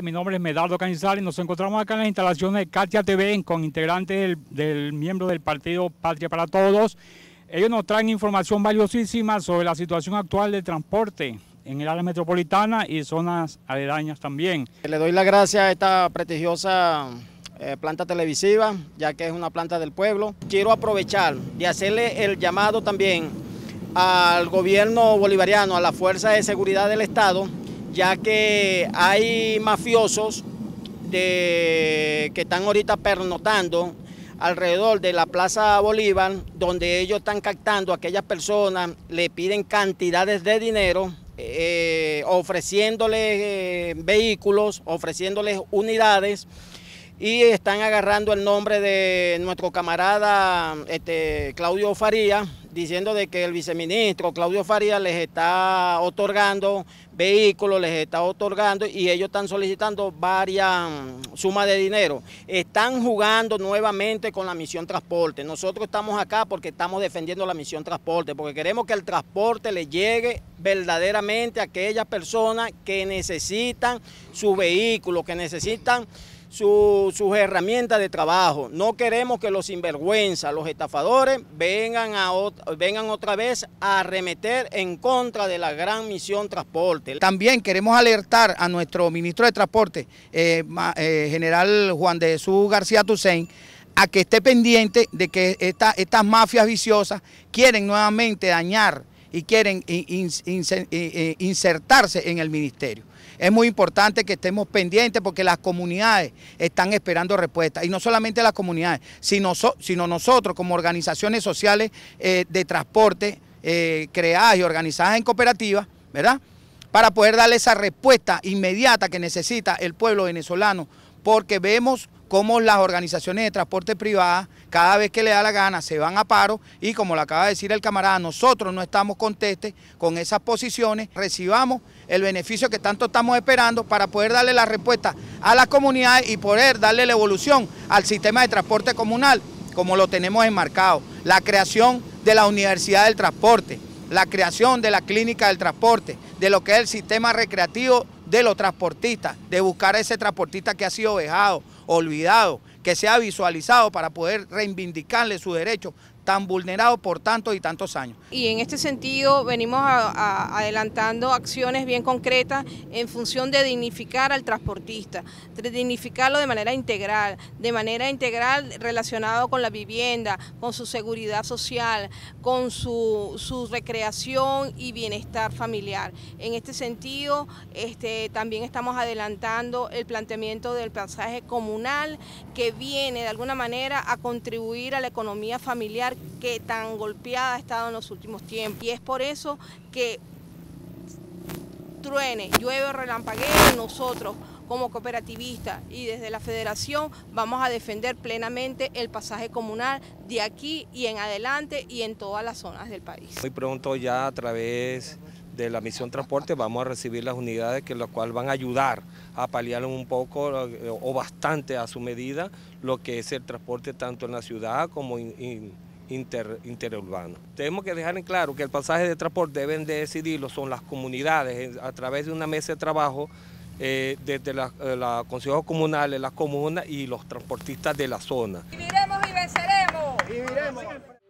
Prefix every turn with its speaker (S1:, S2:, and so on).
S1: Mi nombre es Medardo Canizales, nos encontramos acá en las instalaciones de Katia TV con integrantes del, miembro del partido Patria para Todos. Ellos nos traen información valiosísima sobre la situación actual del transporte en el área metropolitana y zonas aledañas también.
S2: Le doy las gracias a esta prestigiosa eh, planta televisiva, ya que es una planta del pueblo. Quiero aprovechar y hacerle el llamado también al gobierno bolivariano, a la Fuerza de Seguridad del Estado, ya que hay mafiosos que están ahorita pernotando alrededor de la Plaza Bolívar, donde ellos están captando a aquellas personas, le piden cantidades de dinero, eh, ofreciéndoles eh, vehículos, ofreciéndoles unidades y están agarrando el nombre de nuestro camarada este, Claudio Faría, diciendo de que el viceministro Claudio Faría les está otorgando vehículos, les está otorgando y ellos están solicitando varias mm, sumas de dinero. Están jugando nuevamente con la misión transporte. Nosotros estamos acá porque estamos defendiendo la misión transporte, porque queremos que el transporte le llegue verdaderamente a aquellas personas que necesitan su vehículo, que necesitan sus herramientas de trabajo. No queremos que los sinvergüenzas, los estafadores, vengan, a, vengan otra vez a arremeter en contra de la gran misión transporte. También
S3: queremos alertar a nuestro ministro de Transporte, eh, eh, general Juan de Jesús García tussain a que esté pendiente de que estas mafias viciosas quieren nuevamente dañar y quieren eh, insertarse en el ministerio es muy importante que estemos pendientes porque las comunidades están esperando respuestas. Y no solamente las comunidades, sino, nosotros como organizaciones sociales eh, de transporte eh, creadas y organizadas en cooperativas, ¿verdad? Para poder darle esa respuesta inmediata que necesita el pueblo venezolano, porque vemos cómo las organizaciones de transporte privadas, cada vez que le da la gana, se van a paro y como lo acaba de decir el camarada, nosotros no estamos contentes con esas posiciones, recibamos el beneficio que tanto estamos esperando para poder darle la respuesta a las comunidades y poder darle la evolución al sistema de transporte comunal como lo tenemos enmarcado, la creación de la Universidad del Transporte, la creación de la Clínica del Transporte, de lo que es el sistema recreativo de los transportistas, de buscar a ese transportista que ha sido vejado, olvidado, que sea visualizado para poder reivindicarle su derecho tan vulnerado por tantos y tantos años.
S4: Y en este sentido venimos adelantando acciones bien concretas en función de dignificar al transportista, de dignificarlo de manera integral, de manera integral relacionado con la vivienda, con su seguridad social, con su, recreación y bienestar familiar. En este sentido, este, también estamos adelantando el planteamiento del pasaje comunal que viene de alguna manera a contribuir a la economía familiar que tan golpeada ha estado en los últimos tiempos. Y es por eso que truene, llueve o relampaguee, nosotros como cooperativistas y desde la federación vamos a defender plenamente el pasaje comunal de aquí y en adelante y en todas las zonas del país.
S1: Muy pronto ya a través de la misión transporte vamos a recibir las unidades que las cuales van a ayudar a paliar un poco eh, o bastante a su medida lo que es el transporte tanto en la ciudad como en interurbano. Tenemos que dejar en claro que el pasaje de transporte deben de decidirlo, son las comunidades, eh, a través de una mesa de trabajo eh, desde los eh, consejos comunales, las comunas y los transportistas de la zona.
S4: Viviremos y venceremos.